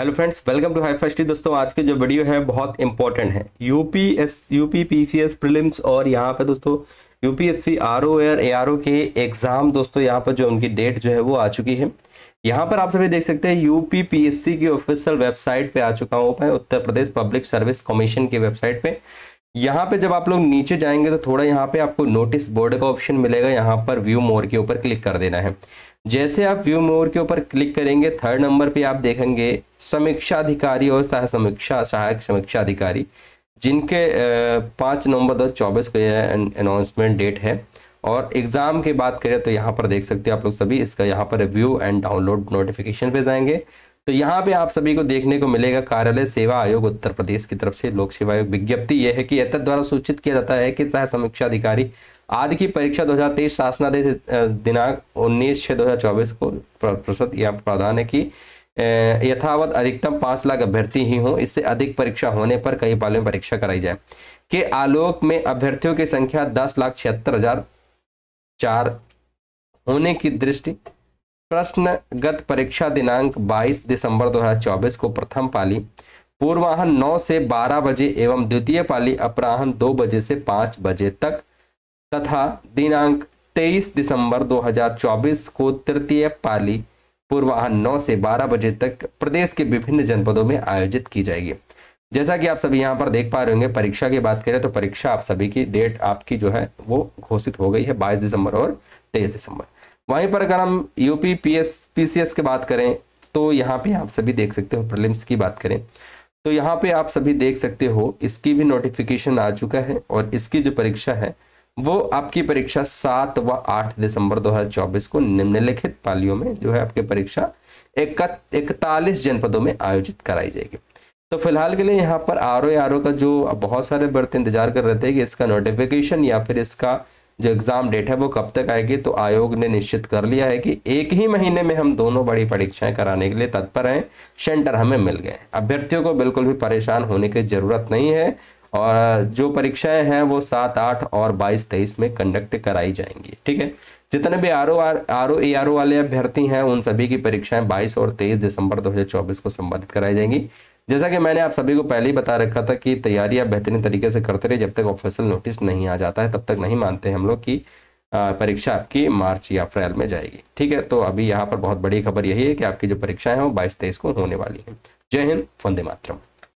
hello friends welcome to high firsty दोस्तों आज के जो वीडियो है बहुत इंपॉर्टेंट है यूपीएस यूपी पीसीएस प्रीलिम्स और यहाँ पे दोस्तों यूपीएससी आरओ आर एआरओ के एग्जाम दोस्तों यहाँ पर जो उनकी डेट जो है वो आ चुकी है यहाँ पर आप सभी देख सकते हैं यूपी पीएससी की ऑफिशियल वेबसाइट पे आ चुका हूँ Uttar Pradesh public service commission की वेबसाइट पे यहाँ पे जब आप लोग नीचे जाएंगे तो थोड़ा यहाँ पे आपको नोटिस बोर्ड का ऑप्शन मिलेगा यहाँ पर व्यू मोर के ऊपर क्लिक कर देना है जैसे आप व्यू मोर के ऊपर क्लिक करेंगे थर्ड नंबर पे आप देखेंगे समीक्षा अधिकारी और सह समीक्षा सहायक समीक्षा अधिकारी जिनके पाँच नवंबर दो चौबीस को यह अनाउंसमेंट डेट है और एग्ज़ाम की बात करें तो यहाँ पर देख सकते हैं आप लोग सभी इसका यहाँ पर रिव्यू एंड डाउनलोड नोटिफिकेशन पे जाएंगे तो यहाँ पे आप सभी को देखने को मिलेगा कार्यालय सेवा आयोग उत्तर प्रदेश की तरफ से लोक सेवा आयोग विज्ञप्ति यह है कि एतद द्वारा सूचित किया जाता है कि सह समीक्षा अधिकारी आदि की परीक्षा 2023 शासनादेश दिनांक 19 छः 2024 को प्रसद यह प्रावधान है कि यथावत अधिकतम पाँच लाख अभ्यर्थी ही हों इससे अधिक परीक्षा होने पर कई पालियों में परीक्षा कराई जाए के आलोक में अभ्यर्थियों की संख्या दस लाख छिहत्तर हजार चार होने की दृष्टि प्रश्न गत परीक्षा दिनांक 22 दिसंबर 2024 को प्रथम पाली पूर्वाहन 9 से 12 बजे एवं द्वितीय पाली अपराहन 2 बजे से 5 बजे तक तथा दिनांक 23 दिसंबर 2024 को तृतीय पाली पूर्वाहन 9 से 12 बजे तक प्रदेश के विभिन्न जनपदों में आयोजित की जाएगी जैसा कि आप सभी यहाँ पर देख पा रहे होंगे परीक्षा की बात करें तो परीक्षा आप सभी की डेट आपकी जो है वो घोषित हो गई है बाईस दिसंबर और तेईस दिसंबर वहीं पर अगर हम यूपी पीएस पीसीएस की बात करें तो यहाँ पे आप सभी देख सकते हो प्रलिम्स की बात करें तो यहाँ पे आप सभी देख सकते हो इसकी भी नोटिफिकेशन आ चुका है और इसकी जो परीक्षा है वो आपकी परीक्षा सात व आठ दिसंबर 2024 को निम्नलिखित पालियों में जो है आपकी परीक्षा इकतालीस जनपदों में आयोजित कराई जाएगी तो फिलहाल के लिए यहाँ पर आर ओ आर ओ का जो बहुत सारे बर्थ इंतजार कर रहे थे कि इसका नोटिफिकेशन या फिर इसका जो एग्ज़ाम डेट है वो कब तक आएगी तो आयोग ने निश्चित कर लिया है कि एक ही महीने में हम दोनों बड़ी परीक्षाएं कराने के लिए तत्पर हैं सेंटर हमें मिल गए अभ्यर्थियों को बिल्कुल भी परेशान होने की ज़रूरत नहीं है और जो परीक्षाएं हैं वो सात आठ और बाईस तेईस में कंडक्ट कराई जाएंगी ठीक है जितने भी R O R O A R O वाले अभ्यर्थी हैं उन सभी की परीक्षाएं 22 और 23 दिसंबर 2024 को संबंधित कराई जाएंगी जैसा कि मैंने आप सभी को पहले ही बता रखा था कि तैयारी आप बेहतरीन तरीके से करते रहे जब तक ऑफिशियल नोटिस नहीं आ जाता है तब तक नहीं मानते हम लोग कि परीक्षा आपकी मार्च या अप्रैल में जाएगी ठीक है तो अभी यहाँ पर बहुत बड़ी खबर यही है कि आपकी जो परीक्षाएं हैं वो बाईस तेईस को होने वाली है जय हिंद फंदे मातरम